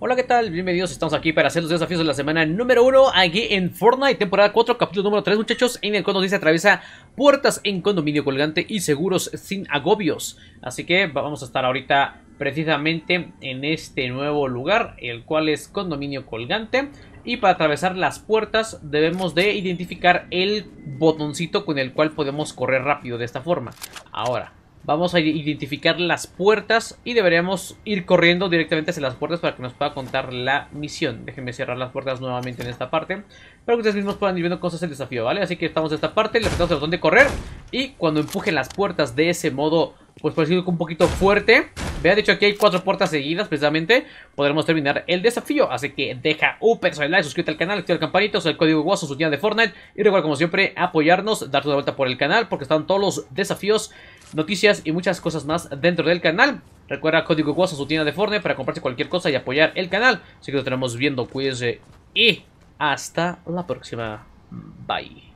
Hola, ¿qué tal? Bienvenidos, estamos aquí para hacer los desafíos de la semana número 1 aquí en Fortnite, temporada 4, capítulo número 3, muchachos, en el cual nos dice atraviesa puertas en condominio colgante y seguros sin agobios. Así que vamos a estar ahorita precisamente en este nuevo lugar, el cual es condominio colgante. Y para atravesar las puertas debemos de identificar el botoncito con el cual podemos correr rápido de esta forma. Ahora, Vamos a identificar las puertas y deberíamos ir corriendo directamente hacia las puertas para que nos pueda contar la misión. Déjenme cerrar las puertas nuevamente en esta parte para que ustedes mismos puedan ir viendo cosas El desafío, ¿vale? Así que estamos en esta parte, le apretamos el botón de correr y cuando empujen las puertas de ese modo, pues por decirlo un poquito fuerte, vea, de hecho aquí hay cuatro puertas seguidas precisamente, podremos terminar el desafío. Así que deja un personal like, suscríbete al canal, activa el campanito, usa el código guaso, su día de Fortnite y recuerda como siempre apoyarnos, darte una vuelta por el canal porque están todos los desafíos noticias y muchas cosas más dentro del canal. Recuerda código Guas su tienda de Fortnite para comprarse cualquier cosa y apoyar el canal. Así que nos tenemos viendo, cuídense y hasta la próxima. Bye.